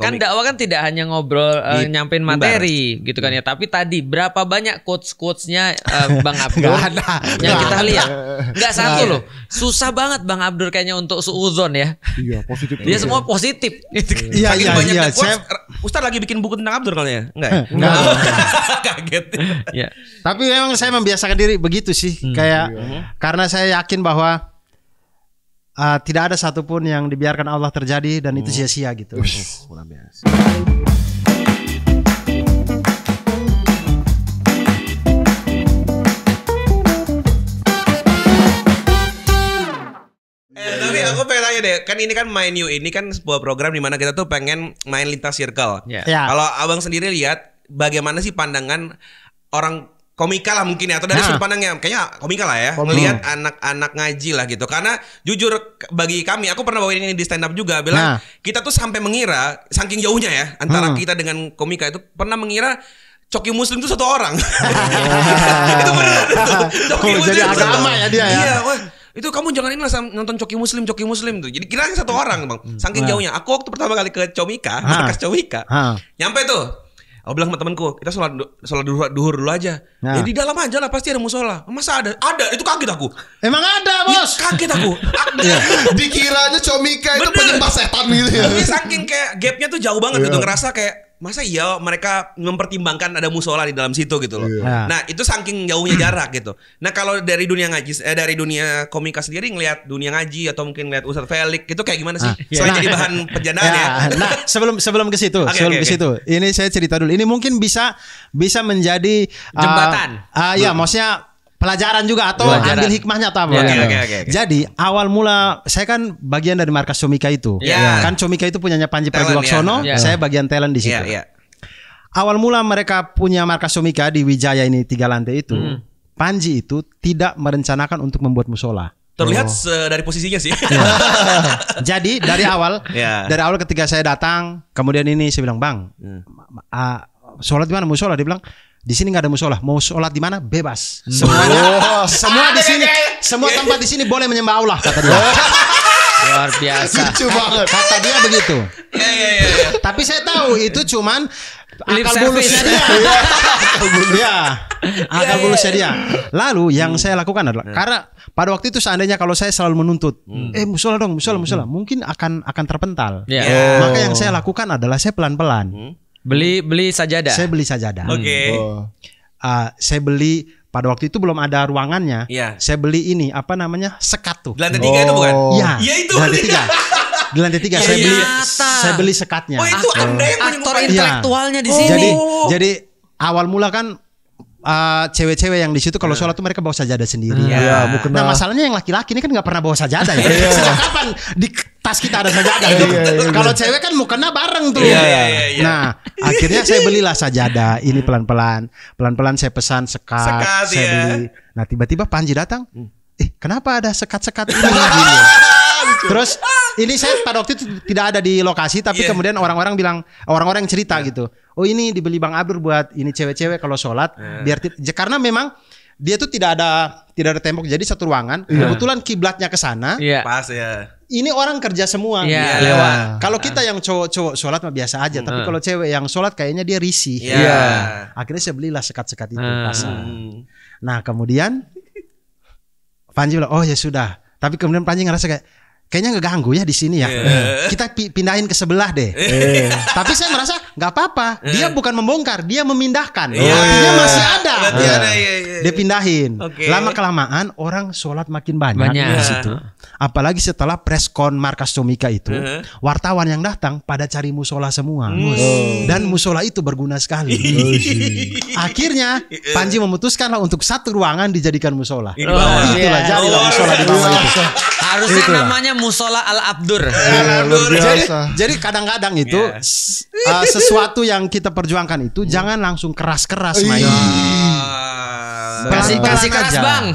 Kan komik. Kan dakwah kan tidak hanya ngobrol uh, eh, nyampein materi gitu kan ya, hmm. tapi tadi berapa banyak quotes-quotesnya uh, Bang Abdul gak ada, yang gak kita ada. lihat? Gak satu loh. Susah banget Bang Abdul kayaknya untuk suuzon ya. Iya, positif. Dia iya. semua positif. Iya, iya, banyak iya. Quotes, eh, Ustaz lagi bikin buku tentang Abdul kali ya? Enggak ya? Enggak. Kaget. ya. Tapi memang saya membiasakan diri begitu sih, hmm. kayak iya. karena saya yakin bahwa uh, tidak ada satupun yang dibiarkan Allah terjadi dan hmm. itu sia-sia gitu. biasa. Eh, tapi iya. aku pengen tanya deh, kan ini kan Main You ini kan sebuah program di mana kita tuh pengen main lintas circle. Yeah. Yeah. Kalau abang sendiri lihat, bagaimana sih pandangan orang komika lah mungkin ya atau dari nah. sudut pandangnya kayaknya komika lah ya Komik. melihat anak-anak ngaji lah gitu karena jujur bagi kami aku pernah bawain ini di stand up juga bilang nah. kita tuh sampai mengira saking jauhnya ya antara hmm. kita dengan komika itu pernah mengira Coki Muslim itu satu orang. itu benar itu. Oh, Coki oh, Muslim jadi agama ya dia ya. Iya, wah, itu kamu jangan ini lah nonton Coki Muslim, Coki Muslim tuh. Jadi kira satu hmm. orang, Bang. Saking jauhnya. Aku waktu pertama kali ke Comika, markas Comika. Ha. Nyampe tuh Aku bilang sama temanku, kita sholat sholat duhur, duhur dulu aja. Nah. Ya di dalam aja lah pasti ada musola. Masa ada? Ada, itu kaget aku. Emang ada, iya, Bos? Ya, kaget aku. Ada. Iya. Dikiranya Comika itu penyembah setan gitu ya. Tapi saking kayak gapnya tuh jauh banget gitu iya. ngerasa kayak masa iya mereka mempertimbangkan ada musola di dalam situ gitu loh. Yeah. Iya. Nah, itu saking jauhnya jarak gitu. Nah, kalau dari dunia ngaji eh dari dunia komika sendiri ngelihat dunia ngaji atau mungkin ngelihat Ustadz Felix itu kayak gimana sih? Ah, yeah. Iya. nah, jadi bahan perjalanan ya. Nah, nah, sebelum sebelum ke situ, okay, sebelum okay, ke situ. Okay. Ini saya cerita dulu. Ini mungkin bisa bisa menjadi ah, jembatan. Ah uh, uh, ya, maksudnya pelajaran juga atau pelajaran. ambil hikmahnya atau apa. Yeah. Okay, okay, okay, Jadi awal mula saya kan bagian dari markas Comika itu. Yeah. Kan Comika itu punyanya Panji Pragiwaksono, yeah. yeah. saya bagian talent di iya, situ. Yeah, yeah. Awal mula mereka punya markas Comika di Wijaya ini tiga lantai itu, mm. Panji itu tidak merencanakan untuk membuat musola. Terlihat oh. dari posisinya sih. Iya. Jadi dari iya. awal, yeah. dari awal ketika saya datang, kemudian ini saya bilang bang, mm. uh, sholat di mana musola? Dia bilang di sini nggak ada musola. Mau sholat di mana? Bebas. Hmm. Semuanya, oh, semua di sini, semua tempat di sini boleh menyembah Allah kata dia. Luar biasa. Lucu banget. Kata dia begitu. Iya, iya, iya, Tapi saya tahu itu cuman akal bulusnya dia. akal bulu Akal dia. Lalu yang hmm. saya lakukan adalah hmm. karena pada waktu itu seandainya kalau saya selalu menuntut, hmm. eh musola dong, musola hmm. musola, mungkin akan akan terpental. Yeah. Oh. Maka yang oh. saya lakukan adalah saya pelan-pelan. Hmm. Beli beli sajadah. Saya beli sajadah. Oke. Okay. Hmm, uh, ah, saya beli pada waktu itu belum ada ruangannya. Iya. Saya beli ini apa namanya sekat tuh. Di lantai tiga oh. itu bukan? Oh. Iya. Iya itu. Di lantai tiga. Di lantai tiga iya, saya iya. beli saya beli sekatnya. Oh itu oh. Hmm. anda yang aktor iya. intelektualnya ya. di sini. Jadi jadi awal mula kan cewek eh, cewek-cewek yang di situ kalau iya. sholat tuh mereka bawa sajadah sendiri. Iya, ya. Nah, masalahnya yang laki-laki ini kan nggak pernah bawa sajadah ya. Iya. Sejak kapan di tas kita ada sajadah? Iya, gitu? iya, iya, kalau cewek kan mukena bareng tuh. Iya, iya, yeah. Nah, akhirnya saya belilah sajadah ini hmm. pelan-pelan. Pelan-pelan saya pesan sekat, Sekat saya beli. Nah, tiba-tiba Panji datang. Hmm eh kenapa ada sekat-sekat ini? Terus ini saya pada waktu itu tidak ada di lokasi tapi yeah. kemudian orang-orang bilang orang-orang yang cerita yeah. gitu. Oh ini dibeli Bang Abdur buat ini cewek-cewek kalau sholat yeah. biar karena memang dia tuh tidak ada tidak ada tembok jadi satu ruangan yeah. kebetulan kiblatnya ke sana yeah. pas ya ini orang kerja semua yeah, Yeah. lewat kalau kita yang cowok-cowok sholat mah biasa aja mm. tapi kalau cewek yang sholat kayaknya dia risih yeah. yeah. akhirnya saya belilah sekat-sekat itu mm. nah kemudian Panji bilang oh ya sudah tapi kemudian Panji ngerasa kayak kayaknya ngeganggu ya di sini ya. Yeah. Iya. Kita pindahin ke sebelah deh. Yeah. Tapi saya merasa nggak apa-apa. Dia iya. bukan membongkar, dia memindahkan. Yeah. dia masih ada. Yeah. yeah, yeah, dia pindahin. Okay. Lama kelamaan orang sholat makin banyak, banyak. di situ. Apalagi setelah preskon markas Tomika itu, uh -huh. wartawan yang datang pada cari musola semua. Hmm. Oh. Dan musola itu berguna sekali. Oh, Akhirnya Panji memutuskanlah untuk satu ruangan dijadikan musola. Itulah iya. jadi oh, musola di bawah iya. itu. Harusnya Itulah. namanya musola al abdur. Iya, nah, jadi, kadang-kadang itu yeah. uh, sesuatu yang kita perjuangkan itu jangan langsung keras-keras main. Kasih kasih aja. Kan Bang.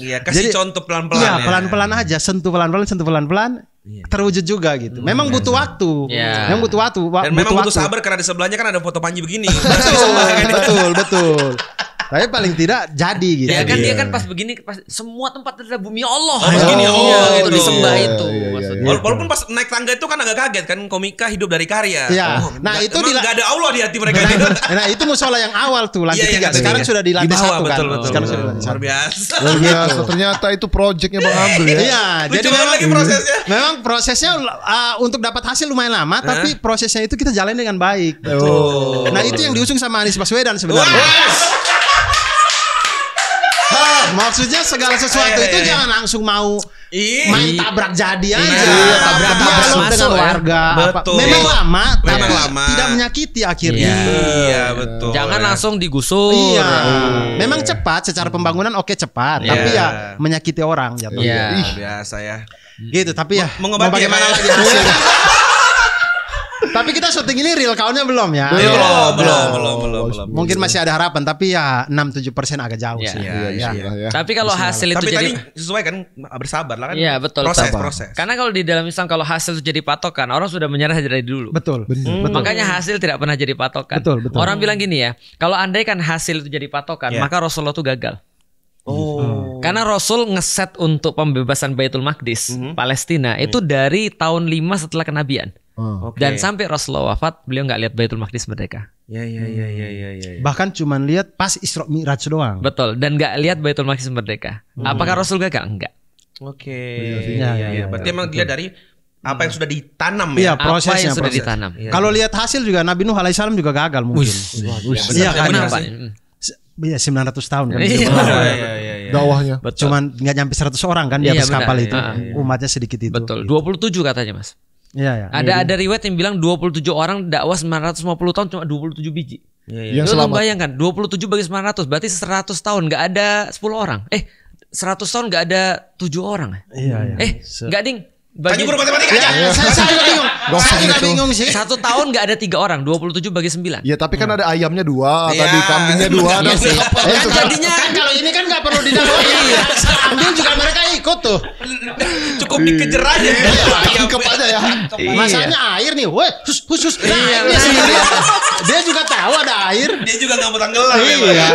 Iya, kasih Jadi, contoh pelan-pelan. Iya, ya pelan-pelan ya. aja, sentuh pelan-pelan, sentuh pelan-pelan, iya. terwujud juga gitu. Hmm. Memang butuh waktu. Yeah. Memang butuh waktu. Dan butuh memang butuh sabar karena di sebelahnya kan ada foto Panji begini. betul, betul, betul. Tapi paling tidak jadi gitu. Ya kan iya. dia kan pas begini pas semua tempat terhadap bumi Allah. Oh, begini oh, iya, Allah itu iya, disembah itu. Iya, iya, iya, Walaupun pas naik tangga itu kan agak kaget kan komika hidup dari karya. Iya. Oh, nah, itu di ada Allah di hati mereka. Nah, gitu. nah, nah itu musola yang awal tuh lantai iya, tiga. Iya, Sekarang iya. sudah di lantai di bawah, satu kan. betul, kan. Betul, Sekarang betul. sudah luar biasa. Luar oh, biasa. Ternyata itu proyeknya Bang Abdul ya. Iya, jadi memang lagi prosesnya. Memang prosesnya uh, untuk dapat hasil lumayan lama, tapi prosesnya itu kita jalani dengan baik. Nah, itu yang diusung sama Anies Baswedan sebenarnya. Maksudnya segala iya, sesuatu iya, itu iya. jangan langsung mau main tabrak jadi aja. tabrak tabrak dengan ya. warga. Memang lama, tapi tidak menyakiti akhirnya. Iya, betul. Jangan langsung digusur. Iya. Memang cepat secara pembangunan oke cepat, tapi ya menyakiti orang Iya, biasa ya. Gitu, tapi ya mengobati bagaimana lagi Tapi kita syuting ini real countnya belum ya? Belum, iya. belum, belum, belum, belum, belum. Mungkin masih ada harapan, tapi ya 6-7 persen agak jauh ya, sih. Yeah, yeah, yeah. Yeah. Iya. Tapi kalau hasil itu tapi jadi tadi sesuai kan bersabar lah kan. Iya betul. Proses, proses. Karena kalau di dalam Islam kalau hasil itu jadi patokan, orang sudah menyerah dari dulu. Betul. Hmm. Makanya hasil tidak pernah jadi patokan. Betul, betul. Orang bilang gini ya, kalau andaikan hasil itu jadi patokan, yeah. maka Rasulullah itu gagal. Oh. Hmm. Karena Rasul ngeset untuk pembebasan Baitul Maqdis, mm -hmm. Palestina itu hmm. dari tahun 5 setelah kenabian. Oh. Okay. Dan sampai Rasulullah wafat, beliau nggak lihat Baitul Maqdis merdeka. Ya ya ya ya ya ya. ya. Bahkan cuman lihat pas Isra Mi'raj doang. Betul, dan nggak lihat Baitul Maqdis merdeka. Hmm. Apakah Rasul gagal? Enggak. Oke. Okay. Ya, ya, ya, Berarti ya, emang dia dari apa yang hmm. sudah ditanam ya, ya prosesnya, apa yang sudah proses. ditanam. Ya. Kalau lihat hasil juga Nabi Nuh alaihissalam juga gagal mungkin. Iya benar, Kenapa? Iya 900 kan? iya. iya, tahun kan. Iya, iya, iya, iya, iya. Dakwahnya. Cuman nggak nyampe 100 orang kan di atas kapal itu. Iya, iya. Umatnya sedikit itu. Betul. 27 katanya, Mas. Ya, ya. Ada ya, ada riwayat yang bilang 27 orang dakwah 950 tahun cuma 27 biji. Ya, ya. Yang bayangkan 27 bagi 900 berarti 100 tahun nggak ada 10 orang. Eh 100 tahun nggak ada 7 orang. Iya, iya. Eh nggak ding bagi guru matematika ya, aja. Ya. Saya, saya juga bingung. saya juga bingung sih. Satu tahun nggak ada tiga orang, 27 bagi 9. Ya tapi kan hmm. ada ayamnya dua, ya, tadi kambingnya dua. Iya, iya. sih. Kan, kan jadinya kan kalau ini kan nggak perlu didalami. ya. juga mereka ikut tuh. Cukup dikejar aja. tangkep iya. aja ya. Masalahnya air nih. Wah, khusus. iya, nah, dia juga tahu ada air. Dia juga nggak mau tenggelam. Iya.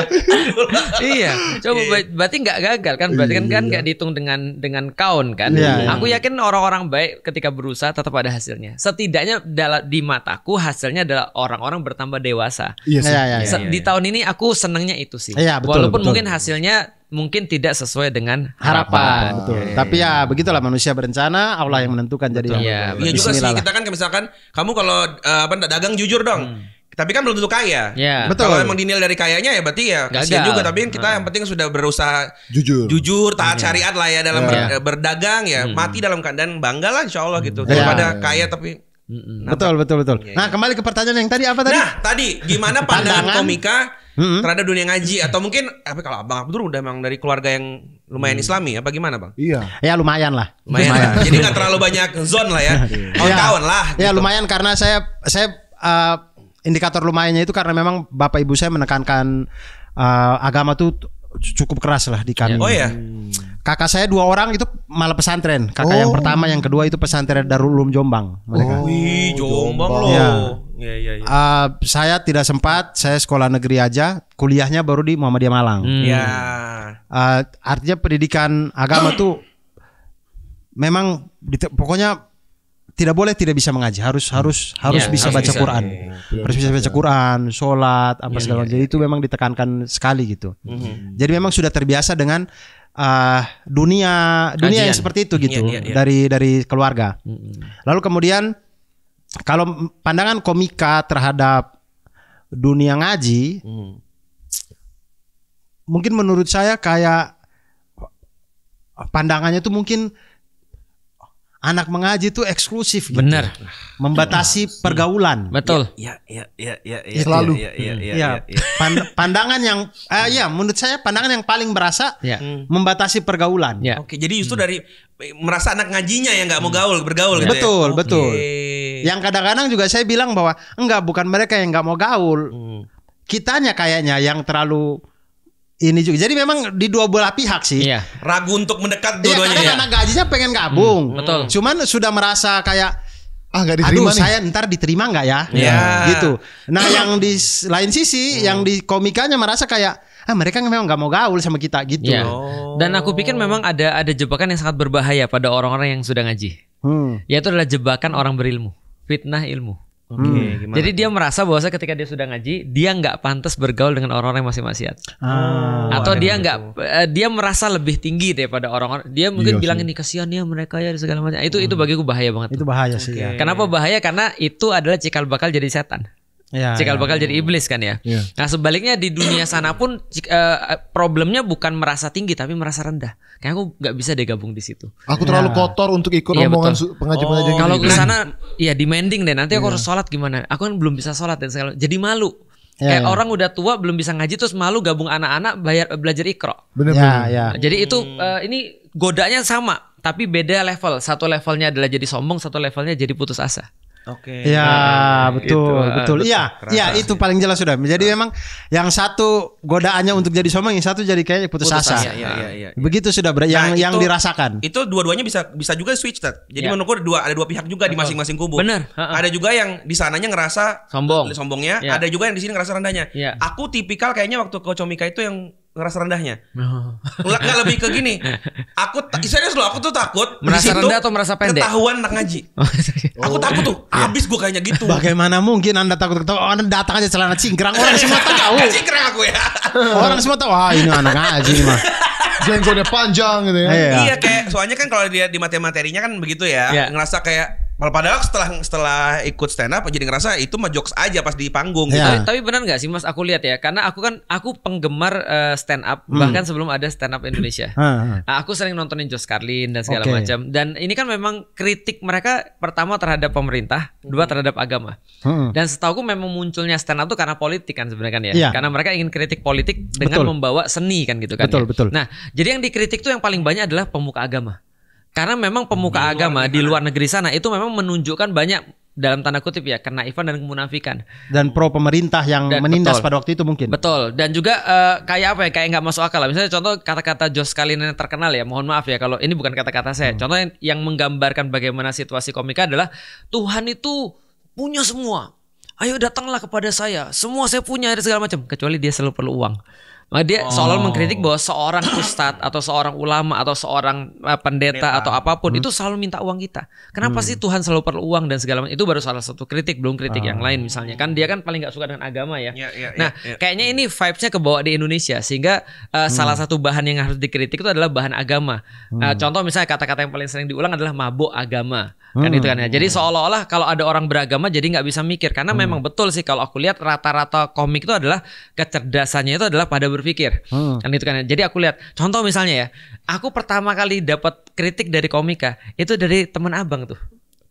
iya. Coba iya. berarti nggak gagal kan? Berarti kan iya. kan nggak dihitung dengan dengan kaun kan? Iya, iya, Aku yakin orang-orang baik ketika berusaha tetap ada hasilnya. Setidaknya dalam di mataku hasilnya adalah orang-orang bertambah dewasa. Iya. Iya, iya, iya, Di tahun ini aku senangnya itu sih. Iya, betul, Walaupun betul. mungkin hasilnya mungkin tidak sesuai dengan harapan. harapan betul. Yeah. Tapi ya begitulah manusia berencana, Allah yang menentukan jadi. Iya, ya, juga sih kita kan misalkan kamu kalau uh, apa dagang jujur dong. Hmm tapi kan belum tentu kaya. Yeah. Betul. Kalau emang dinilai dari kayanya ya berarti ya kasihan juga. Tapi kita nah. yang penting sudah berusaha jujur, jujur taat hmm. syariat lah ya dalam yeah. ber, eh, berdagang ya. Hmm. Mati dalam keadaan bangga lah insya Allah gitu. Iya. Daripada yeah. kaya tapi Nah, betul betul betul. Iya, nah kembali ke pertanyaan yang tadi apa tadi? Nah tadi gimana pandangan komika terhadap dunia ngaji atau mungkin apa kalau abang Abdur udah emang dari keluarga yang lumayan hmm. Islami apa gimana bang? Iya. Ya lumayan lah. Lumayan. lumayan. Jadi nggak terlalu banyak zone lah ya. Kawan-kawan lah. Ya, gitu. Ya lumayan karena saya saya uh, indikator lumayannya itu karena memang bapak ibu saya menekankan uh, agama tuh cukup keras lah di kami. Oh ya. Kakak saya dua orang itu malah pesantren. Kakak oh. yang pertama, yang kedua itu pesantren Darul Ulum Jombang. Mereka. Oh, Wih, Jombang, loh. Ya. Ya, ya, ya. Uh, saya tidak sempat, saya sekolah negeri aja, kuliahnya baru di Muhammadiyah Malang. Hmm. Ya. Uh, artinya pendidikan agama tuh memang pokoknya tidak boleh tidak bisa mengaji harus harus hmm. harus ya, bisa baca bisa, Quran ya, ya. harus bisa baca Quran sholat apa ya, segala ya, jadi itu iya. memang ditekankan sekali gitu hmm. jadi memang sudah terbiasa dengan uh, dunia dunia yang seperti itu iya, gitu ya, ya, ya. dari dari keluarga hmm. lalu kemudian kalau pandangan komika terhadap dunia ngaji hmm. mungkin menurut saya kayak pandangannya tuh mungkin anak mengaji itu eksklusif gitu. Benar. Membatasi ya. pergaulan. Betul. Iya, iya, iya, iya, iya. selalu. Ya, ya, ya, ya, ya. ya. pandangan yang eh, ya menurut saya pandangan yang paling berasa ya. membatasi pergaulan. Ya. Oke, jadi justru hmm. dari merasa anak ngajinya yang nggak mau gaul bergaul gitu. Betul, ya? betul. Okay. Yang kadang-kadang juga saya bilang bahwa enggak bukan mereka yang nggak mau gaul. Hmm. Kitanya kayaknya yang terlalu ini juga. Jadi memang di dua belah pihak sih. Iya. Ragu untuk mendekat iya, dua-duanya. Iya, karena ya? anak gajinya pengen gabung. Hmm, betul. Cuman sudah merasa kayak ah gak diterima Aduh, nih. saya ntar diterima nggak ya? Iya. Yeah. Gitu. Nah, yang di lain sisi hmm. yang di komikanya merasa kayak ah mereka memang nggak mau gaul sama kita gitu. Yeah. Dan aku pikir memang ada ada jebakan yang sangat berbahaya pada orang-orang yang sudah ngaji. Hmm. Yaitu adalah jebakan orang berilmu, fitnah ilmu. Oke, okay, hmm. Jadi dia merasa bahwa ketika dia sudah ngaji, dia nggak pantas bergaul dengan orang-orang yang masih maksiat. Ah, oh, Atau dia nggak, gitu. eh, dia merasa lebih tinggi daripada orang-orang. Dia mungkin iya bilang ini kasihan ya mereka ya segala macam. Itu hmm. itu bagiku bahaya banget. Itu bahaya sih. Okay. Ya. Kenapa bahaya? Karena itu adalah cikal bakal jadi setan. Ya, cikal ya, bakal ya. jadi iblis kan ya. ya. Nah sebaliknya di dunia sana pun uh, problemnya bukan merasa tinggi tapi merasa rendah. Kayak aku nggak bisa deh gabung di situ. Aku terlalu ya. kotor untuk ikut ya, omongan pengajian-pengajian. Oh, kalau gitu. ke sana ya demanding deh. Nanti aku ya. harus sholat gimana? Aku kan belum bisa sholat dan segala. Jadi malu. Ya, Kayak ya. orang udah tua belum bisa ngaji terus malu gabung anak-anak bayar belajar ikro. benar ya, Ya. Jadi itu uh, ini godanya sama tapi beda level. Satu levelnya adalah jadi sombong, satu levelnya jadi putus asa. Oke. Okay. Ya, nah, nah, nah, nah betul, itu, betul. Iya, iya itu paling jelas sudah. Jadi nah. memang yang satu godaannya untuk jadi sombong, yang satu jadi kayak putus, putus asa. Iya, iya, iya, iya. Begitu sudah ber- nah, yang itu, yang dirasakan. Itu dua-duanya bisa bisa juga switch, Tat. Jadi ya. menurutku dua ada dua pihak juga betul. di masing-masing kubu. Bener. Ha-ha. Ada juga yang di sananya ngerasa sombong. sombongnya, ya. ada juga yang di sini ngerasa rendahnya. Ya. Aku tipikal kayaknya waktu ke Comika itu yang ngerasa rendahnya. Enggak enggak lebih ke gini. Aku serius loh, aku tuh takut merasa rendah atau merasa pendek. Ketahuan nak ngaji. oh. Iya, iya. Aku oh, takut tuh. Iya. Habis Abis gue kayaknya gitu. Bagaimana mungkin Anda takut ketahuan oh, Anda datang aja celana cingkrang orang semua tahu. cingkrang aku ya. orang semua tahu, wah ini anak ngaji mah. Jenggotnya panjang gitu ya. Iya. iya, kayak soalnya kan kalau dia di materi-materinya kan begitu ya. Yeah. Ngerasa kayak Malah padahal setelah setelah ikut stand up jadi ngerasa itu mah jokes aja pas di panggung yeah. gitu. Tapi, tapi benar nggak sih Mas aku lihat ya karena aku kan aku penggemar uh, stand up hmm. bahkan sebelum ada stand up Indonesia. Ah, ah. nah, aku sering nontonin Josh Carlin dan segala okay. macam dan ini kan memang kritik mereka pertama terhadap pemerintah, dua hmm. terhadap agama. Hmm. Dan setahu memang munculnya stand up itu karena politik kan sebenarnya kan ya. Yeah. Karena mereka ingin kritik politik dengan betul. membawa seni kan gitu kan. Betul ya. betul. Nah, jadi yang dikritik tuh yang paling banyak adalah pemuka agama. Karena memang pemuka di agama di luar negeri sana itu memang menunjukkan banyak dalam tanda kutip ya karena Ivan dan kemunafikan dan pro pemerintah yang dan, menindas betul, pada waktu itu mungkin betul dan juga uh, kayak apa ya kayak nggak masuk akal lah misalnya contoh kata-kata Jos Kalina yang terkenal ya mohon maaf ya kalau ini bukan kata-kata saya hmm. contoh yang, yang menggambarkan bagaimana situasi komika adalah Tuhan itu punya semua ayo datanglah kepada saya semua saya punya ada segala macam kecuali dia selalu perlu uang dia oh. seolah mengkritik bahwa seorang ustadz atau seorang ulama atau seorang eh, pendeta, pendeta atau apapun hmm. itu selalu minta uang kita. Kenapa hmm. sih Tuhan selalu perlu uang dan segala macam? Itu baru salah satu kritik, belum kritik oh. yang ah. lain misalnya. Kan dia kan paling nggak suka dengan agama ya. Yeah, yeah, nah, yeah, ya. kayaknya ini vibesnya kebawa di Indonesia sehingga uh, hmm. salah satu bahan yang harus dikritik itu adalah bahan agama. Hmm. Uh, contoh misalnya kata-kata yang paling sering diulang adalah mabuk agama. Kan hmm. Kan itu kan ya. Jadi hmm. seolah-olah kalau ada orang beragama jadi nggak bisa mikir karena hmm. memang betul sih kalau aku lihat rata-rata komik itu adalah kecerdasannya itu adalah pada berpikir. Hmm. Kan itu kan. Ya. Jadi aku lihat contoh misalnya ya, aku pertama kali dapat kritik dari komika itu dari teman abang tuh.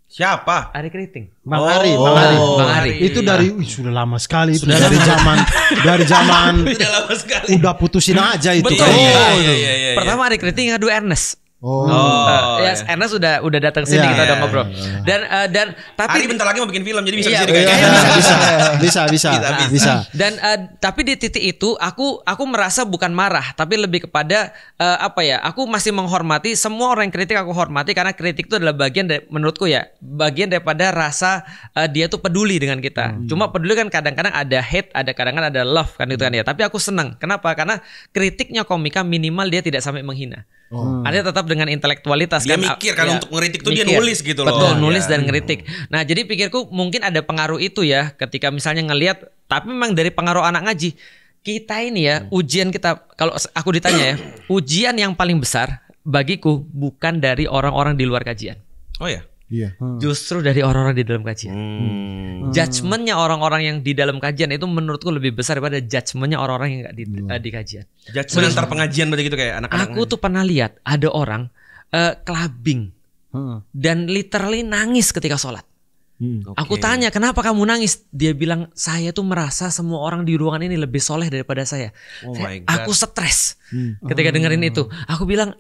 Siapa? Ari Kriting Bang oh, Ari, Bang Ari. Oh. Bang Ari. Itu dari wih, iya. sudah lama sekali itu sudah dari zaman dari zaman sudah lama sekali. Udah putusin aja itu. Betul. oh, Iya, iya, iya, iya, Pertama Ari Kriting ngadu Ernest. Oh, nah, oh ya, yes, ya. Ernest sudah udah datang sini yeah. kita udah ya, ngobrol. Ya, dan uh, dan tapi Ari bentar lagi mau bikin film jadi bisa iya, bisa, iya, bisa, bisa, bisa, bisa, bisa, bisa, bisa. Dan uh, tapi di titik itu aku aku merasa bukan marah tapi lebih kepada uh, apa ya? Aku masih menghormati semua orang yang kritik aku hormati karena kritik itu adalah bagian dari, menurutku ya bagian daripada rasa uh, dia tuh peduli dengan kita. Hmm. Cuma peduli kan kadang-kadang ada hate, ada kadang-kadang ada love kan itu kan ya. Tapi aku senang. Kenapa? Karena kritiknya komika minimal dia tidak sampai menghina. Oh. Hmm. Artinya tetap dengan intelektualitas dia kan. Ah, mikir kan ya, untuk ngeritik tuh mikir. dia nulis gitu loh. Betul, oh, nulis ya. dan ngeritik. Nah, jadi pikirku mungkin ada pengaruh itu ya ketika misalnya ngelihat tapi memang dari pengaruh anak ngaji kita ini ya hmm. ujian kita kalau aku ditanya ya, ujian yang paling besar bagiku bukan dari orang-orang di luar kajian. Oh ya. Iya. Hmm. Justru dari orang-orang di dalam kajian. Hmm. hmm. Judgementnya orang-orang yang di dalam kajian itu menurutku lebih besar daripada judgementnya orang-orang yang gak di, hmm. uh, di kajian. Judgement antar pengajian berarti gitu kayak anak-anak. Aku tuh pernah lihat ada orang uh, eh, clubbing hmm. dan literally nangis ketika sholat. Hmm, okay. Aku tanya kenapa kamu nangis? Dia bilang saya tuh merasa semua orang di ruangan ini lebih soleh daripada saya. Oh saya, Aku stres hmm. ketika hmm. dengerin itu. Aku bilang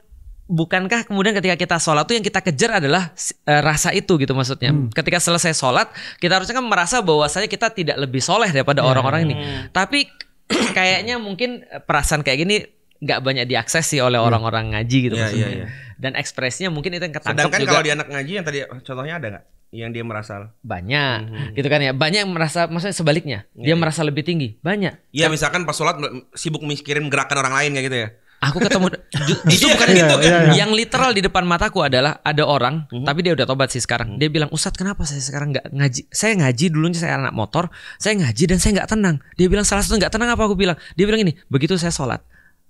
bukankah kemudian ketika kita sholat tuh yang kita kejar adalah uh, rasa itu gitu maksudnya. Hmm. Ketika selesai sholat kita harusnya kan merasa bahwasanya kita tidak lebih soleh daripada ya. orang-orang hmm. ini. Tapi kayaknya mungkin eh, perasaan kayak gini nggak banyak diakses sih oleh hmm. orang-orang hmm. ngaji gitu yeah, ya, maksudnya. Yeah, yeah. Dan ekspresinya mungkin itu yang ketangkep Sedangkan juga. kalau di anak ngaji yang tadi contohnya ada nggak? yang dia merasa banyak mm-hmm. gitu kan ya banyak yang merasa maksudnya sebaliknya yeah. dia iya. merasa lebih tinggi banyak ya misalkan pas sholat sibuk mikirin gerakan orang lain kayak gitu ya Aku ketemu justru bukan iya, gitu kan. Iya, yeah, yeah. Yang literal di depan mataku adalah ada orang, mm-hmm. tapi dia udah tobat sih sekarang. Mhm. Dia bilang, "Ustadz, kenapa saya sekarang nggak ngaji? Saya ngaji dulunya saya anak motor, saya ngaji dan saya nggak tenang." Dia bilang salah satu nggak tenang apa aku bilang. Dia bilang ini, "Begitu saya sholat,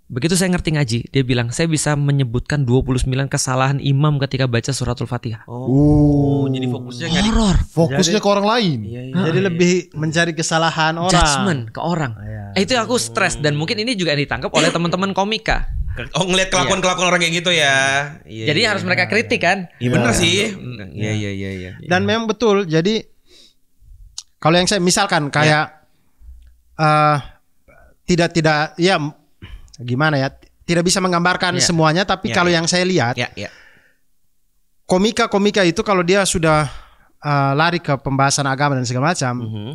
Begitu saya ngerti ngaji, dia bilang saya bisa menyebutkan 29 kesalahan imam ketika baca suratul Fatihah. Oh, oh jadi fokusnya horor. Fokusnya jadi, ke orang lain. Iya, iya. Jadi lebih iya. mencari kesalahan orang. Judgment ke orang. Iya, iya. Itu aku stres dan mungkin ini juga yang ditangkap oleh teman-teman komika. Oh ngelihat kelakuan-kelakuan iya. orang kayak gitu ya. Iya, jadi iya, harus mereka kritik kan? Iya iya. sih. Iya. iya iya iya iya. Dan memang betul. Jadi kalau yang saya misalkan kayak iya. eh uh, tidak tidak ya gimana ya tidak bisa menggambarkan yeah. semuanya tapi yeah, kalau yeah. yang saya lihat yeah, yeah. komika-komika itu kalau dia sudah uh, lari ke pembahasan agama dan segala macam mm -hmm.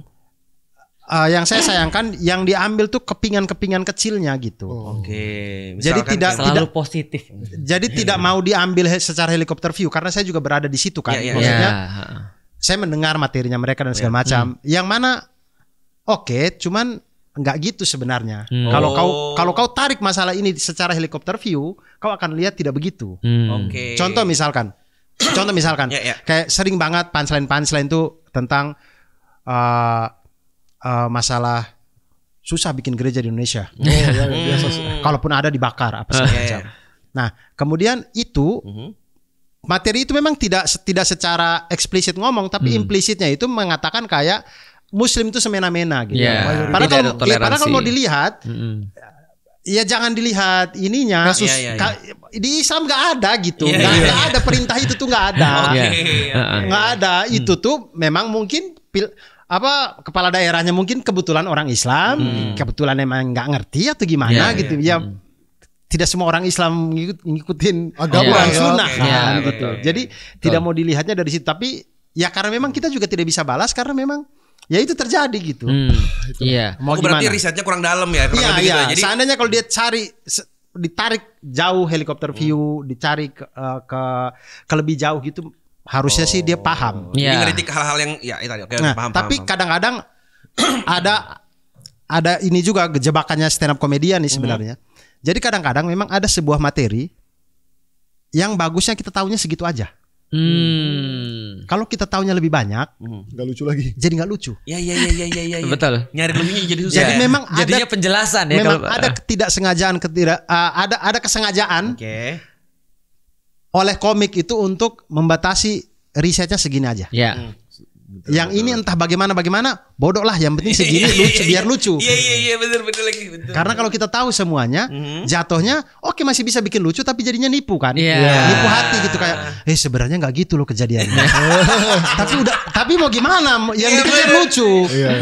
uh, yang saya sayangkan yang diambil tuh kepingan-kepingan kecilnya gitu oh. oke okay. jadi tidak selalu tidak, positif jadi iya, tidak iya. mau diambil secara helikopter view karena saya juga berada di situ kan yeah, yeah, iya. maksudnya yeah. saya mendengar materinya mereka dan segala yeah. macam mm. yang mana oke okay, cuman nggak gitu sebenarnya. Hmm. Kalau oh. kau kalau kau tarik masalah ini secara helikopter view, kau akan lihat tidak begitu. Hmm. Oke. Okay. Contoh misalkan, contoh misalkan, yeah, yeah. kayak sering banget panselin panselin itu tentang uh, uh, masalah susah bikin gereja di Indonesia. Oh, ya, ya hmm. biasa. Kalaupun ada dibakar apa segala ya, ya, macam. Nah, kemudian itu mm-hmm. materi itu memang tidak tidak secara eksplisit ngomong, tapi hmm. implisitnya itu mengatakan kayak Muslim itu semena-mena gitu. Yeah. Padahal kalau, ya, padahal kalau mau dilihat, mm -hmm. ya jangan dilihat ininya. Kasus yeah, yeah, yeah. di Islam nggak ada gitu, iya, nggak yeah, yeah, ada perintah itu tuh nggak ada, iya, nggak okay, iya, Gak ada. Mm. Itu tuh memang mungkin pil, apa kepala daerahnya mungkin kebetulan orang Islam, hmm. kebetulan emang nggak ngerti atau gimana yeah, gitu. Yeah. Ya hmm. tidak semua orang Islam ngikut, ngikutin agama yeah, sunnah okay. kan yeah, gitu. Yeah, yeah, yeah. Jadi so. tidak mau dilihatnya dari situ, tapi ya karena memang kita juga tidak bisa balas karena memang ya itu terjadi gitu. Hmm, itu. Iya. Oh, Mau Aku berarti risetnya kurang dalam ya. Iya, iya. Gitu. Ya. Jadi seandainya kalau dia cari ditarik jauh helikopter hmm. view, dicari ke, eh, ke ke lebih jauh gitu harusnya oh. sih dia oh. paham. Iya. Ini ngeritik hal-hal yang ya, ya itu oke okay, nah, paham. Tapi kadang-kadang ada ada ini juga jebakannya stand up komedian nih hmm. sebenarnya. Hmm. Jadi kadang-kadang memang ada sebuah materi yang bagusnya kita tahunya segitu aja. Hmm. Kalau kita tahunya lebih banyak, hmm. Gak lucu lagi. Jadi nggak lucu. Iya iya iya iya iya. ya. ya. Betul. Nyari lebihnya jadi susah. Jadi ya. memang ada, penjelasan ya memang kalau ada ketidaksengajaan ketidak uh, ah, ada ada kesengajaan. Oke. Okay. Oleh komik itu untuk membatasi risetnya segini aja. Ya. Hmm yang ini entah bagaimana bagaimana bodoh lah yang penting segini iya, iya, lucu biar iya. lucu. Iya iya iya benar benar lagi betul. Karena kalau kita tahu semuanya mm-hmm. jatuhnya oke okay, masih bisa bikin lucu tapi jadinya nipu kan. Yeah. Yeah. Nipu hati gitu kayak eh sebenarnya nggak gitu loh kejadiannya. tapi udah tapi mau gimana yang yeah, dikejar lucu.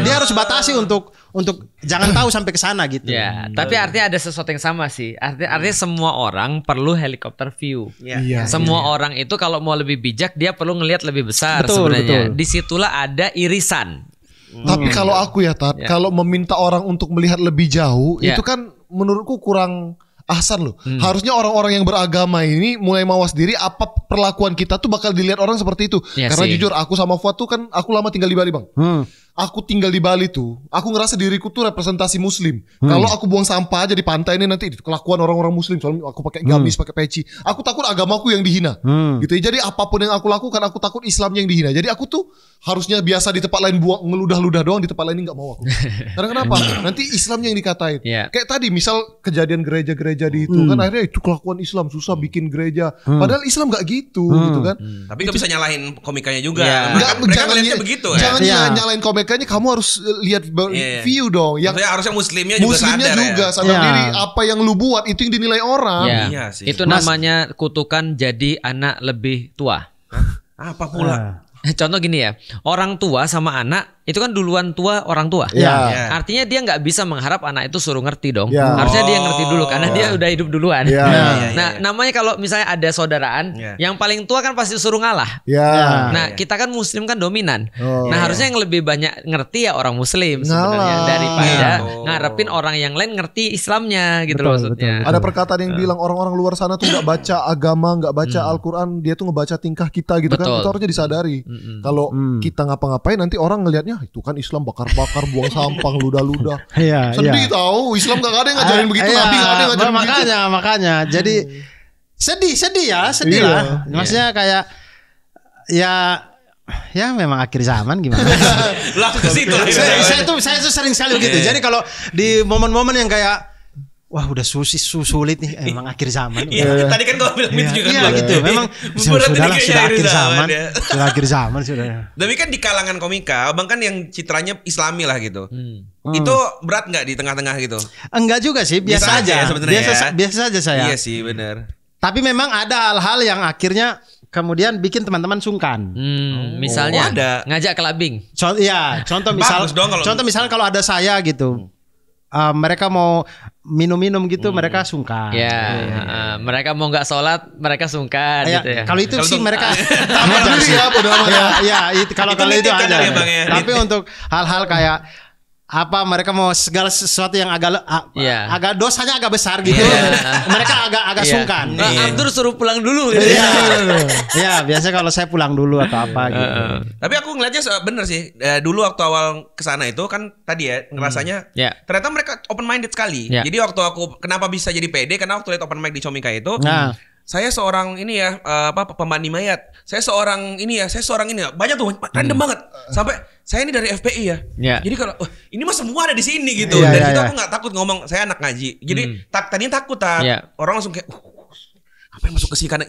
Dia harus batasi untuk untuk jangan tahu sampai ke sana gitu. Ya, hmm. tapi artinya ada sesuatu yang sama sih. Artinya, artinya semua orang perlu helikopter view. Ya. Ya, semua iya. orang itu kalau mau lebih bijak dia perlu ngelihat lebih besar betul, sebenarnya. Betul. Disitulah ada irisan. Hmm. Tapi kalau aku ya Tat, ya. kalau meminta orang untuk melihat lebih jauh ya. itu kan menurutku kurang ahsan loh. Hmm. Harusnya orang-orang yang beragama ini mulai mawas diri apa perlakuan kita tuh bakal dilihat orang seperti itu. Ya Karena sih. jujur aku sama Fuad tuh kan aku lama tinggal di Bali, Bang. Hmm aku tinggal di Bali tuh, aku ngerasa diriku tuh representasi Muslim. Hmm. Kalau aku buang sampah aja di pantai ini nanti kelakuan orang-orang Muslim. Soalnya aku pakai hmm. gamis, hmm. pakai peci. Aku takut agamaku yang dihina. Hmm. Gitu. Ya. Jadi apapun yang aku lakukan, aku takut Islamnya yang dihina. Jadi aku tuh harusnya biasa di tempat lain buang ngeludah-ludah doang di tempat lain ini nggak mau aku. Karena kenapa? nanti Islamnya yang dikatain. Yeah. Kayak tadi misal kejadian gereja-gereja di itu hmm. kan akhirnya itu kelakuan Islam susah hmm. bikin gereja. Hmm. Padahal Islam nggak gitu hmm. gitu kan. Hmm. Tapi nggak bisa nyalahin komikanya juga. Yeah. Iya. Gak, jangan, begitu. Ya. Jangan ya? nyalahin komik mereka-merekanya kamu harus eh, lihat yeah. Iya. view dong. Yang Maksudnya harusnya muslimnya juga muslimnya sadar ya. juga ya? sadar yeah. diri apa yang lu buat itu yang dinilai orang. Yeah. Iya sih. Itu Mas, namanya kutukan jadi anak lebih tua. Apa pula? Uh. Contoh gini ya, orang tua sama anak itu kan duluan tua orang tua. Yeah. Ya. Artinya dia nggak bisa mengharap anak itu suruh ngerti dong. Yeah. Harusnya dia ngerti dulu karena yeah. dia ya. udah hidup duluan. Yeah. Yeah. Yeah. Nah, nah ya, namanya kalau misalnya ada saudaraan, yeah. yang paling tua kan pasti suruh ngalah. Yeah. Nah, nah kita kan muslim kan dominan. Oh. Nah, harusnya yang lebih banyak ngerti ya orang muslim nah. sebenarnya nah. daripada oh. ngarepin orang yang lain ngerti Islamnya gitu betul, loh maksudnya. Betul, betul. Ada perkataan yang bilang orang-orang luar sana tuh nggak baca agama, nggak baca hmm. Al-Qur'an, dia tuh ngebaca tingkah kita gitu kan. betul. kan. Itu harusnya disadari. Hmm, hmm. Kalau hmm. kita ngapa-ngapain nanti orang ngelihatnya ya itu kan Islam bakar-bakar buang sampah luda-luda Iya, Sedih iya. tahu Islam gak ada yang ngajarin ah, begitu iya, Nabi gak ada yang ngajarin makanya, begitu. Makanya jadi sedih sedih ya sedih iya, lah. Maksudnya iya. kayak ya ya memang akhir zaman gimana lah ke situ saya, saya tuh saya tuh sering sekali begitu iya. jadi kalau di momen-momen yang kayak wah udah susi sulit nih iya. emang akhir zaman. Iya, tadi kan gue bilang itu juga iya, gitu. Kan, iya, gitu. Memang sudah, sudah, sudah akhir zaman. Sudah akhir zaman sudah. Tapi kan di kalangan komika, Abang kan yang citranya islami lah gitu. Hmm. hmm. Itu berat nggak di tengah-tengah gitu? Enggak juga sih, biasa, biasa aja, aja ya sebenarnya. Biasa, ya. biasa aja saya. Iya sih, benar. Tapi memang ada hal-hal yang akhirnya kemudian bikin teman-teman sungkan. Hmm, oh, misalnya ada. ngajak ke labing. Contoh ya, contoh misal contoh misalnya gitu. kalau ada saya gitu uh, mereka mau minum-minum gitu hmm. mereka sungkan. Ya, yeah. Iya, iya, yeah. uh, mereka mau nggak sholat mereka sungkan. Yeah. gitu ya. Kalau itu kalo sih mereka Tapi iya. kalau itu, itu ada. Ya, bang, ya. Tapi untuk hal-hal kayak apa mereka mau segala sesuatu yang agak yeah. agak dosanya agak besar iya. gitu. Yeah. mereka agak agak yeah. sungkan. Nah, nah iya. Abdur suruh pulang dulu. ya yeah. yeah, biasa kalau saya pulang dulu atau apa gitu. Uh, uh. Tapi aku ngeliatnya bener sih. Eh, dulu waktu awal kesana itu kan tadi ya hmm. ngerasanya hmm. Iya. yeah. ternyata mereka open minded sekali. Yeah. Jadi waktu aku kenapa bisa jadi pede karena waktu lihat open mic di Comika itu nah saya seorang ini ya eh, apa pemandi mayat. Saya seorang ini ya, saya seorang ini ya. Banyak tuh hmm. random hmm. banget. Eh, eh. Sampai saya ini dari FPI ya. Yeah. Jadi kalau oh, ini mah semua ada di sini gitu. Yeah, Dan yeah, itu yeah. aku iya. nggak takut ngomong saya anak ngaji. Jadi hmm. tak tadinya takut tak. Yeah. Orang langsung kayak uh, ngapain masuk ke sini karena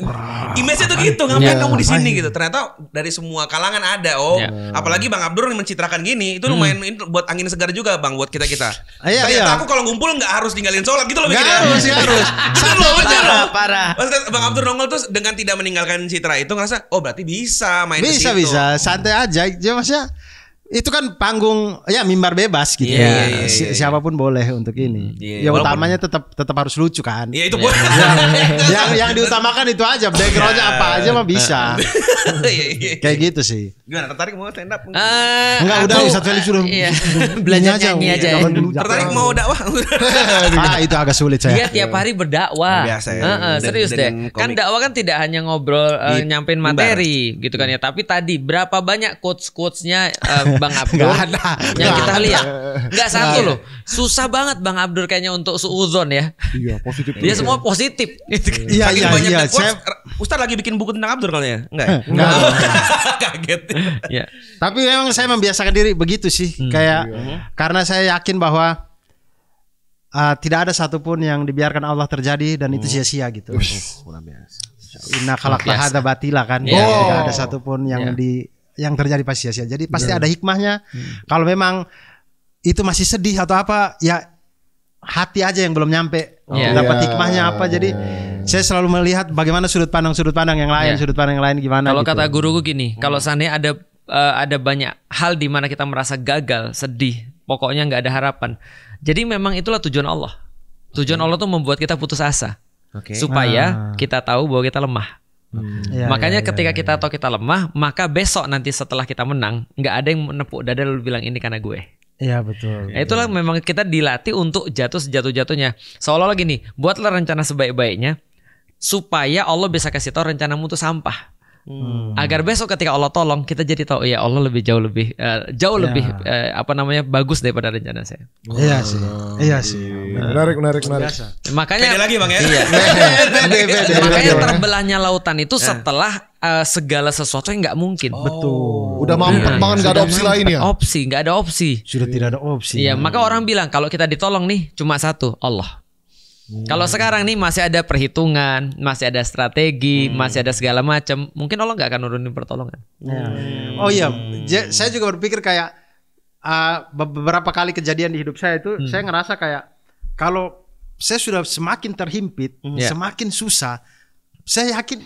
image-nya tuh gitu ngapain yeah. kamu di sini gitu ternyata dari semua kalangan ada oh yeah. apalagi bang Abdur yang mencitrakan gini itu hmm. lumayan hmm. buat angin segar juga bang buat kita kita yeah, iya, ternyata yeah. aku kalau ngumpul nggak harus ninggalin sholat gitu loh ya. nggak harus harus bener loh bener loh parah Maksudnya, bang Abdur nongol terus dengan tidak meninggalkan citra itu ngerasa oh berarti bisa main bisa bisa santai aja dia ya, maksudnya itu kan panggung ya mimbar bebas gitu. Yeah, ya. Yeah, iya, si, yeah, siapapun boleh untuk ini. Hmm, yeah, ya walaupun, utamanya tetap tetap harus lucu kan. Iya yeah, itu boleh. Ya. yang yang diutamakan itu aja. Backgroundnya iya. apa aja mah bisa. Iya, Kayak gitu sih. Gimana tertarik mau stand up? Uh, Enggak aku, udah satu kali sudah. Iya. Belajar aja. aja. Ya. Tertarik mau dakwah? ah itu agak sulit saya. Dia tiap hari berdakwah. Biasa ya. Uh, uh, serius deh. Kan dakwah kan tidak hanya ngobrol uh, nyampein materi gitu kan ya. Tapi tadi berapa banyak quotes-quotesnya uh, Bang Abdur. Gak ada. Yang gak kita lihat. Gak satu loh. Susah banget Bang Abdur kayaknya untuk suuzon ya. Iya, positif. Dia semua positif. Iya, gitu kan. iya, iya. iya. Ustaz lagi bikin buku tentang Abdur kali ya? Enggak. Ya? Enggak. Kaget. Ya. Tapi memang saya membiasakan diri begitu sih. Hmm. Kayak iya. karena saya yakin bahwa uh, tidak ada satupun yang dibiarkan Allah terjadi dan hmm. itu sia-sia gitu. Ush. Inna kalak batila kan. Yeah. Oh. Tidak ada satupun yang yeah. di yang terjadi pasti sia-sia. Jadi pasti yeah. ada hikmahnya. Hmm. Kalau memang itu masih sedih atau apa, ya hati aja yang belum nyampe oh, yeah. dapat iya. hikmahnya apa. Jadi yeah. saya selalu melihat bagaimana sudut pandang sudut pandang yang lain, yeah. sudut pandang yang lain gimana. Kalau gitu. kata guruku gini, hmm. kalau seandainya ada uh, ada banyak hal di mana kita merasa gagal, sedih, pokoknya nggak ada harapan. Jadi memang itulah tujuan Allah. Tujuan okay. Iya. Allah tuh membuat kita putus asa. Okay. Supaya ah. kita tahu bahwa kita lemah. Hmm. Ya, Makanya ya, ketika ya, kita tahu kita lemah, maka besok nanti setelah kita menang, nggak ada yang menepuk dada lalu bilang ini karena gue. Iya betul. Ya, itulah ya. memang kita dilatih untuk jatuh sejatuh-jatuhnya. Seolah-olah gini, buatlah rencana sebaik-baiknya supaya Allah bisa kasih tahu rencanamu tuh sampah. Hmm. Agar besok ketika Allah tolong kita jadi tahu ya Allah lebih jauh lebih uh, jauh ya. lebih uh, apa namanya bagus daripada rencana saya. Iya sih. Iya sih iya. Menarik, menarik, menarik. Biasa. Makanya Pede lagi Bang ya. Iya. Makanya terbelahnya lautan itu iya. setelah uh, segala sesuatu yang nggak mungkin. Oh, Betul. Udah mampet banget iya, nggak ada opsi lain ya. Opsi, nggak ada opsi. Sudah tidak ada opsi. ya maka orang bilang kalau kita ditolong nih cuma satu, Allah. Hmm. Kalau sekarang nih masih ada perhitungan, masih ada strategi, hmm. masih ada segala macam, mungkin Allah nggak akan nurunin pertolongan. Hmm. Oh iya, saya juga berpikir kayak uh, beberapa kali kejadian di hidup saya itu, hmm. saya ngerasa kayak kalau saya sudah semakin terhimpit, hmm. yeah. semakin susah, saya yakin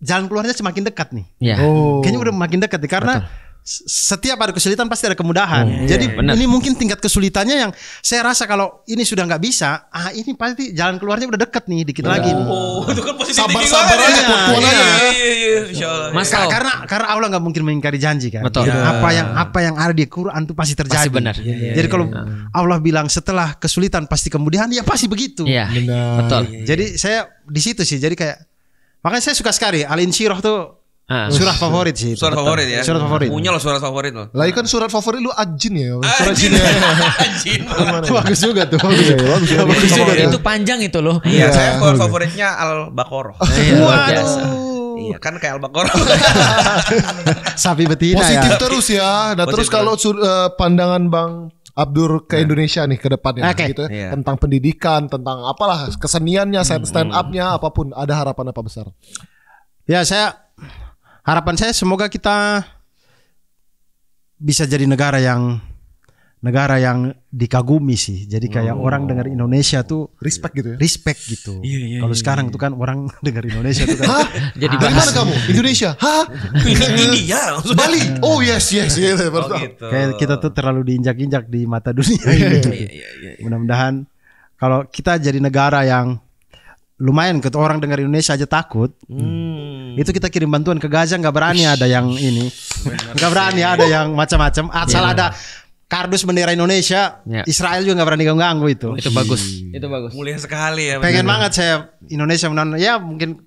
jalan keluarnya semakin dekat nih. Yeah. Oh. Kayaknya udah makin dekat nih karena Betul setiap ada kesulitan pasti ada kemudahan. Hmm, iya, Jadi iya, ini mungkin tingkat kesulitannya yang saya rasa kalau ini sudah nggak bisa, ah ini pasti jalan keluarnya udah deket nih dikit bener. lagi. Nih. Oh, itu kan positif sabar sabar aja, ya. Iya, iya, iya, iya. Masa karena karena Allah nggak mungkin mengingkari janji kan. Betul. Ya. Apa yang iya. apa yang ada di Quran itu pasti terjadi. Pasti benar. Ya, ya, Jadi kalau ya. Allah bilang setelah kesulitan pasti kemudahan, ya pasti begitu. Iya. Betul. Jadi saya di situ sih. Jadi kayak makanya saya suka sekali Alin syirah tuh Ah. Surat favorit sih. Surat favorit ya. Surat favorit. Punya lo surat favorit lo. Lah ikan surat favorit lu ajin ya. Surat ajin. ya. ajin. Ya? bagus juga tuh. Bagus, bagus, iya, iya, bagus juga. Itu panjang itu loh. Iya, iya. saya surat favoritnya Al Baqarah. Waduh. Iya kan kayak albakor. Sapi betina ya? Positif ya. terus ya. Nah Positif terus kalau uh, pandangan Bang Abdur ke yeah. Indonesia nih ke depannya okay. gitu yeah. tentang pendidikan, tentang apalah keseniannya, stand hmm. stand upnya apapun ada harapan apa besar? Ya saya harapan saya semoga kita bisa jadi negara yang negara yang dikagumi sih. Jadi kayak oh. orang dengar Indonesia tuh respect gitu ya. Respect gitu. Iya, iya, Kalau iya, sekarang iya. tuh kan orang dengar Indonesia tuh kan. Hah? Jadi dari mana kamu? Indonesia. Hah? India. Bali. Oh yes, yes, yes. Oh, gitu. Kayak kita tuh terlalu diinjak-injak di mata dunia iya, iya, iya, iya, iya. Mudah-mudahan kalau kita jadi negara yang lumayan ketua orang dengar Indonesia aja takut. Hmm. Hmm. Itu kita kirim bantuan ke Gaza nggak berani ada yang ini. Nggak berani ada yang macam-macam. Asal yeah. ada kardus bendera Indonesia, yeah. Israel juga nggak berani ganggu itu. Itu bagus. Itu bagus. Mulia sekali ya. Pengen bener. banget saya Indonesia menang. Ya mungkin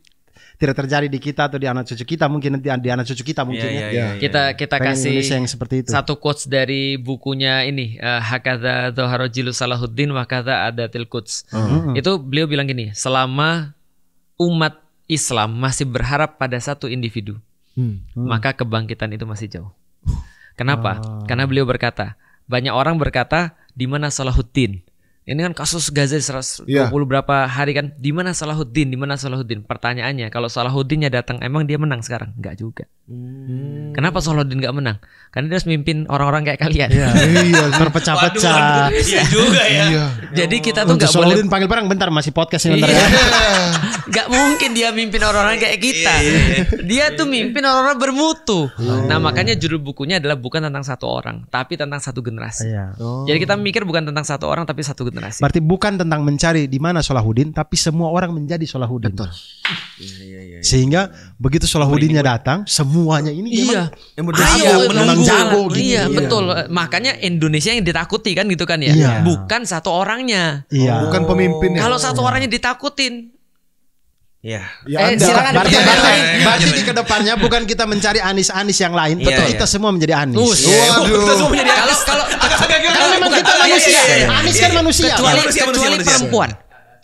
tidak terjadi di kita atau di anak cucu kita mungkin nanti di anak cucu kita mungkin yeah, yeah, ya. Iya, iya, iya. Kita kita Pengen kasih Indonesia yang seperti itu. Satu quotes dari bukunya ini hakata eh, Hakadha Doharojilu Salahuddin Wakata Adatil Quds. Hmm. Itu beliau bilang gini, selama umat Islam masih berharap pada satu individu, hmm. Hmm. maka kebangkitan itu masih jauh. Kenapa? Ah. Karena beliau berkata, banyak orang berkata di mana Salahuddin, ini kan kasus Gaza 120 iya. yeah. berapa hari kan? Di mana Salahuddin? Di mana Salahuddin? Pertanyaannya, kalau Salahuddinnya datang, emang dia menang sekarang? Enggak juga. Hmm. Kenapa Salahuddin enggak menang? Karena dia harus mimpin orang-orang kayak kalian. iya, iya terpecah-pecah. Iya juga ya. Iya. Jadi oh. kita tuh enggak boleh panggil perang bentar masih podcast ini bentar ya. iya. ya. Enggak mungkin dia mimpin orang-orang kayak kita. Iya, dia tuh mimpin orang-orang bermutu. Oh. Nah, makanya judul bukunya adalah bukan tentang satu orang, tapi tentang satu generasi. Oh. Jadi kita mikir bukan tentang satu orang tapi satu generasi generasi. Berarti bukan tentang mencari di mana Solahuddin, tapi semua orang menjadi Solahuddin. Betul. Iya, iya, iya, Sehingga begitu Solahuddinnya datang, semuanya ini iya. memang ayo menunggu. Jago, gitu. Iya, betul. Makanya Indonesia yang ditakuti kan gitu kan ya. Iya. Bukan satu orangnya. Iya. Oh. Bukan pemimpinnya. Kalau satu orangnya ditakutin, Ya. Ya, eh, silakan. Berarti, iya, berarti, iya, iya. berarti di kedepannya bukan kita mencari Anis-Anis yang lain, betul. ya. kita semua menjadi Anis. Us, yeah. Waduh. Kita semua menjadi Anis. Kalau kalau memang kan kita manusia, Anis kan manusia. Kecuali kecuali perempuan.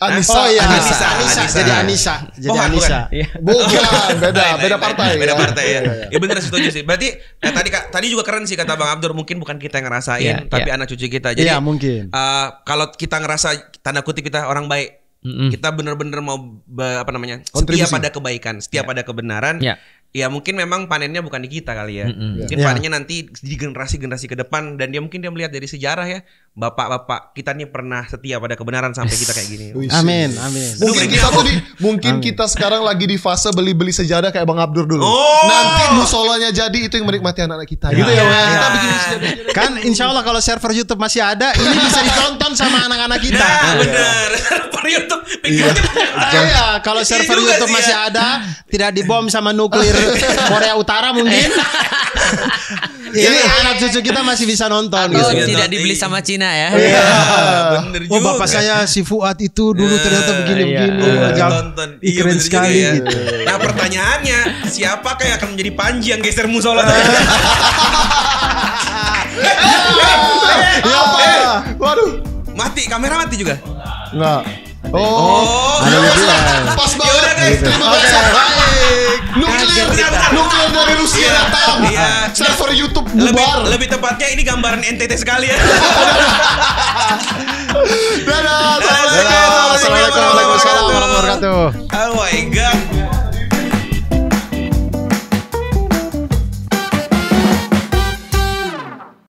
Anissa. Oh iya, Anissa. Anissa. Anissa. Jadi Anissa. Jadi oh, Anissa. Bukan, bukan. beda, beda partai. Beda partai ya. Ya, ya. setuju sih. Berarti ya, tadi tadi juga keren sih kata Bang Abdur, mungkin bukan kita yang ngerasain, yeah, tapi yeah. anak cucu kita. Jadi yeah, mungkin. Uh, kalau kita ngerasa tanda kutip kita orang baik, Mm-hmm. Kita benar-benar mau be, apa namanya? setiap Setia pada kebaikan, setia yeah. pada kebenaran. Yeah. Ya mungkin memang panennya bukan di kita kali ya. Mm-hmm. Mungkin yeah. panennya nanti di generasi-generasi ke depan dan dia mungkin dia melihat dari sejarah ya bapak-bapak kita nih pernah setia pada kebenaran sampai kita kayak gini. amin, amin. Mungkin kita tuh di, mungkin amin. kita sekarang lagi di fase beli-beli sejadah kayak Bang Abdur dulu. Oh. Nanti musolanya jadi itu yang menikmati anak-anak kita. Ya. Gitu ya, ya. Kita bikin sejadah. Kan insya Allah kalau server YouTube masih ada, ini bisa ditonton sama anak-anak kita. Ya, nah, iya. benar. Server YouTube. Iya, ya, kalau server YouTube masih ada, tidak dibom sama nuklir Korea Utara mungkin. Ini iya. anak cucu kita masih bisa nonton Atau gitu. tidak iya. dibeli sama Cina ya. Iya. iya bener juga. Oh, bapak saya si Fuad itu dulu ternyata begini-begini. yeah. Nonton. Iya, keren sekali ya. gitu. Nah, pertanyaannya, siapa kayak akan menjadi panji yang geser musola tadi? Eh, eh, eh, Waduh, mati kamera mati juga. Enggak. Oh, ada yang bilang. Pas iya, banget. Yaudah terima kasih. Baik. Nuklir, nuklir dari Rusia iya. datang. Iya. Server YouTube bubar. Lebih, tepatnya ini gambaran NTT sekali ya. Dadah. Assalamualaikum. Assalamualaikum warahmatullahi wabarakatuh. Oh my god.